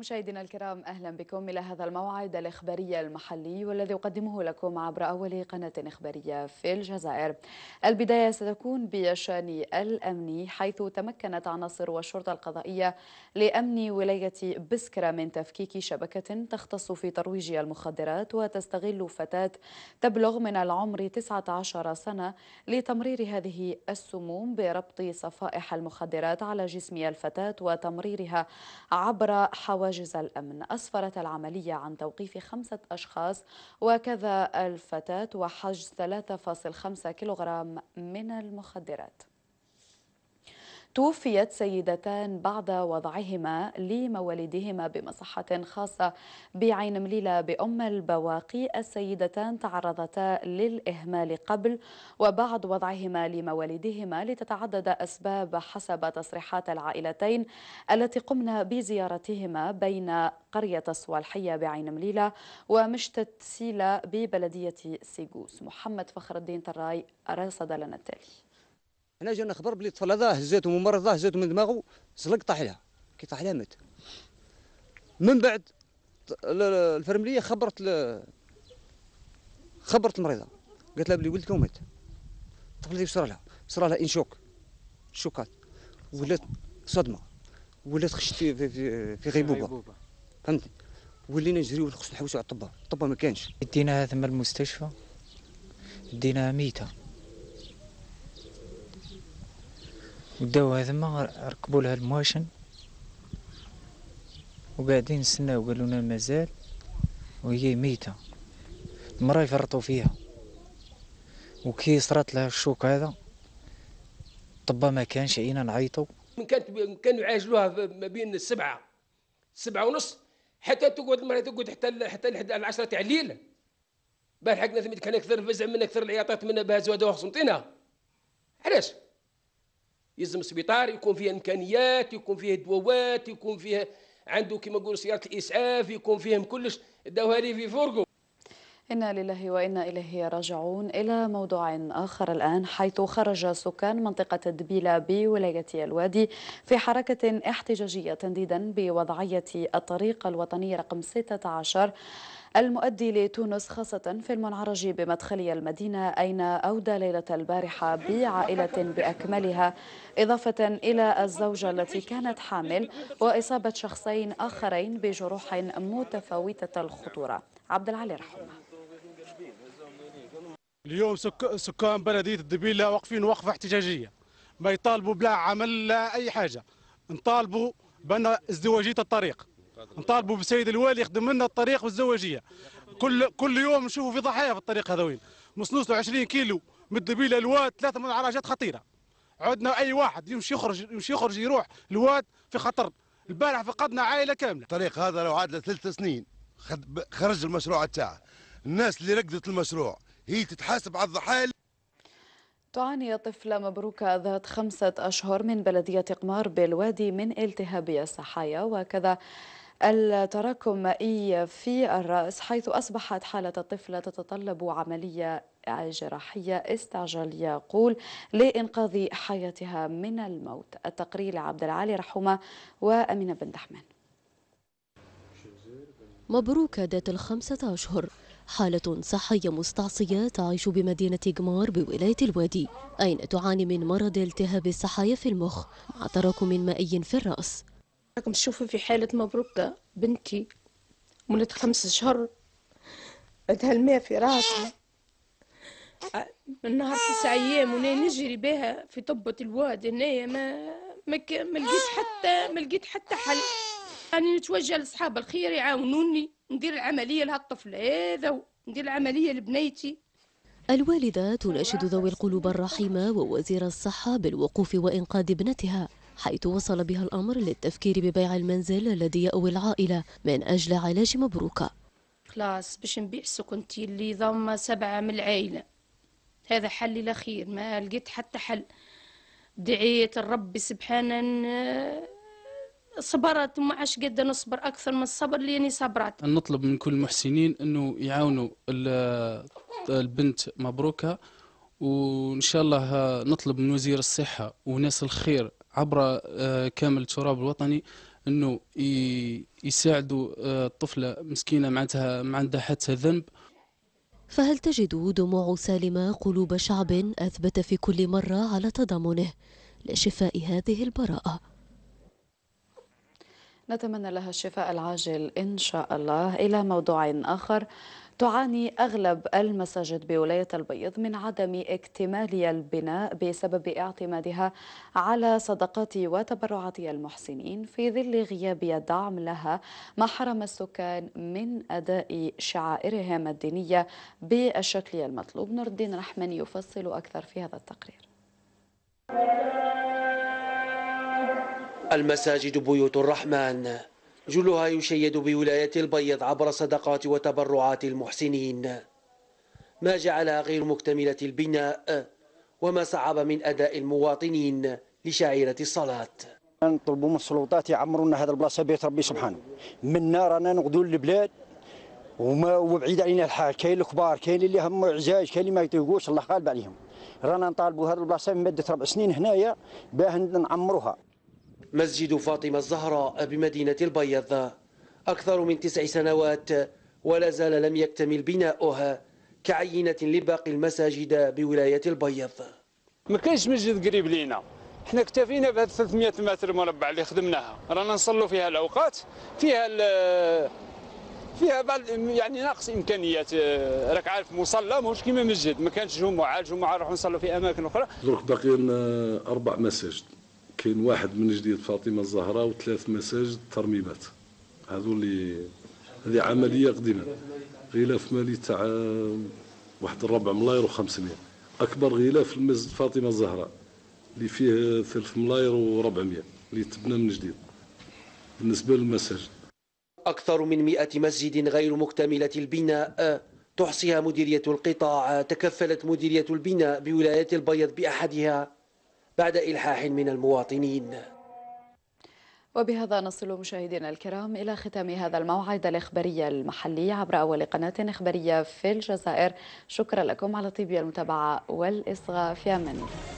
مشاهدينا الكرام أهلا بكم إلى هذا الموعد الإخباري المحلي والذي أقدمه لكم عبر أول قناة إخبارية في الجزائر البداية ستكون بشان الأمني حيث تمكنت عناصر والشرطة القضائية لأمن ولاية بسكرة من تفكيك شبكة تختص في ترويج المخدرات وتستغل فتاة تبلغ من العمر 19 سنة لتمرير هذه السموم بربط صفائح المخدرات على جسم الفتاة وتمريرها عبر حواجز حواجز الأمن أسفرت العملية عن توقيف خمسة أشخاص وكذا الفتاة وحجز 3.5 كيلوغرام من المخدرات توفيت سيدتان بعد وضعهما لموالدهما بمصحة خاصة بعين مليلة بأم البواقي السيدتان تعرضتا للإهمال قبل وبعد وضعهما لموالدهما لتتعدد أسباب حسب تصريحات العائلتين التي قمنا بزيارتهما بين قرية الصوالحية بعين مليلة ومشتة سيلة ببلدية سيجوس محمد فخر الدين تراي رصد لنا التالي هنا جانا خبر بلي الطفل هذا هزاتو ممرضة هزاتو من دماغه زلق طاح لها كي طاح لها مات من بعد الفرمليه خبرت ل... خبرت المريضه قالت لها بلي ولدكم مات الطفل هذا صرا لها صرا لها ان شوك شوكات ولات صدمه ولات خشت في في, في غيبوبه فهمتني ولينا نجريو خصنا نحوسو على الطبه الطبه ما كانش ديناها ثم المستشفى ديناها ميته وداوها ثما ركبوا لها المواشن وقاعدين نستناو قالوا لنا مازال وهي ميتة المرا يفرطوا فيها وكي صرات لها الشوك هذا طبا ما كانش عينا نعيطوا من كانت كانوا يعاجلوها ما بين السبعة سبعة ونص حتى تقعد المرأة تقعد حتى حتى العشرة تاع الليل بارحقنا حقنا كان اكثر فزع من اكثر العياطات منها بها زوادة وخصمتينها علاش يلزم سبيطار يكون فيه امكانيات يكون فيه دواوات يكون فيه عنده كما نقولوا سياره الاسعاف يكون فيهم كلش الدواري في فورغو إنا لله وإنا إليه راجعون إلى موضوع آخر الآن حيث خرج سكان منطقة دبيلة بولاية الوادي في حركة احتجاجية تنديدا بوضعية الطريق الوطني رقم 16 المؤدي لتونس خاصة في المنعرج بمدخلي المدينة أين أودى ليلة البارحة بعائلة بأكملها إضافة إلى الزوجة التي كانت حامل وإصابة شخصين آخرين بجروح متفاوتة الخطورة عبد العلي رحمه اليوم سكان بلدية الدبيلة واقفين وقفة احتجاجية ما يطالبوا بلا عمل لا أي حاجة نطالبوا بأن ازدواجية الطريق نطالبوا بالسيد الوالي يخدم لنا الطريق والزواجيه كل كل يوم نشوفوا في ضحايا في الطريق وين مصنوص له 20 كيلو من دبيل الواد ثلاثه من عراجات خطيره عدنا اي واحد يمشي يخرج يمشي يخرج يروح الواد في خطر البارح فقدنا عائله كامله الطريق هذا لو عاد ثلاث سنين خرج المشروع تاعه الناس اللي رقدت المشروع هي تتحاسب على الضحايا تعاني طفلة مبروكة ذات خمسة أشهر من بلدية قمار بالوادي من التهاب الصحايا وكذا التراكمي في الرأس حيث أصبحت حالة الطفلة تتطلب عملية جراحية استعجالية قول لإنقاذ حياتها من الموت التقرير لعبد العالي رحمة وأمينة بن دحمان مبروك ذات الخمسة أشهر حالة صحية مستعصية تعيش بمدينة جمار بولاية الوادي أين تعاني من مرض التهاب السحايا في المخ مع تراكم مائي في الرأس راكم تشوفوا في حالة مبروكة بنتي ولد خمس شهر عندها الماء في راسها من نهار تسع ايام وانا نجري بها في طبة الواد هنايا ما ما لقيت حتى ما لقيت حتى حل راني يعني نتوجه لاصحاب الخير يعاونوني ندير العمليه لهالطفل هذا ندير العمليه لبنيتي الوالده تناشد ذوي القلوب الرحيمه ووزير الصحه بالوقوف وانقاذ ابنتها حيث وصل بها الأمر للتفكير ببيع المنزل الذي يأوي العائلة من أجل علاج مبروكة خلاص باش نبيع سكنتي اللي ضم سبعة من العائلة هذا حلي الأخير ما لقيت حتى حل دعيت الرب سبحانه آه، صبرت وما عادش قد نصبر اكثر من الصبر اللي أنا صبرت نطلب من كل المحسنين انه يعاونوا البنت مبروكه وان شاء الله نطلب من وزير الصحه وناس الخير عبر آه، كامل التراب الوطني انه يساعدوا آه، الطفله مسكينه معناتها ما عندها حتى ذنب فهل تجد دموع سالمة قلوب شعب أثبت في كل مرة على تضامنه لشفاء هذه البراءة نتمنى لها الشفاء العاجل إن شاء الله إلى موضوع آخر تعاني أغلب المساجد بولاية البيض من عدم اكتمال البناء بسبب اعتمادها على صدقات وتبرعات المحسنين في ظل غياب دعم لها ما حرم السكان من أداء شعائرهم الدينية بالشكل المطلوب نور الدين رحمن يفصل أكثر في هذا التقرير المساجد بيوت الرحمن جلها يشيد بولاية البيض عبر صدقات وتبرعات المحسنين ما جعلها غير مكتملة البناء وما صعب من أداء المواطنين لشعيرة الصلاة نطلبوا من السلطات يعمروا لنا هذا البلاصه بيت ربي سبحانه منا رانا نغدو للبلاد وما وبعيد علينا الحال كاين الكبار كاين اللي هم عزاج كاين اللي ما يطيقوش الله غالب عليهم رانا نطالبوا هذه البلاصه من مده ربع سنين هنايا باه نعمروها مسجد فاطمة الزهراء بمدينة البيض أكثر من تسع سنوات ولا زال لم يكتمل بناؤها كعينة لباقي المساجد بولاية البيض ما كانش مسجد قريب لينا احنا اكتفينا بهذه 300 متر مربع اللي خدمناها رانا نصلوا فيها الاوقات فيها فيها بعض يعني ناقص امكانيات آه، راك عارف مصلى ماهوش كيما مسجد ما كانش جمعه الجمعه نروحوا نصلوا في اماكن اخرى دروك باقيين آه، اربع مساجد كاين واحد من جديد فاطمه الزهراء وثلاث مساجد ترميمات هذو اللي هذه عمليه قديمه غلاف مالي تاع واحد الربع ملاير و500 اكبر غلاف المسجد فاطمه الزهراء اللي فيه ثلث ملاير و400 اللي تبنى من جديد بالنسبه للمساجد اكثر من 100 مسجد غير مكتمله البناء تحصيها مديريه القطاع تكفلت مديريه البناء بولايه البيض باحدها بعد إلحاح من المواطنين وبهذا نصل مشاهدينا الكرام إلى ختام هذا الموعد الإخباري المحلي عبر أول قناة إخبارية في الجزائر شكرا لكم على طيب المتابعة والإصغاء في أمان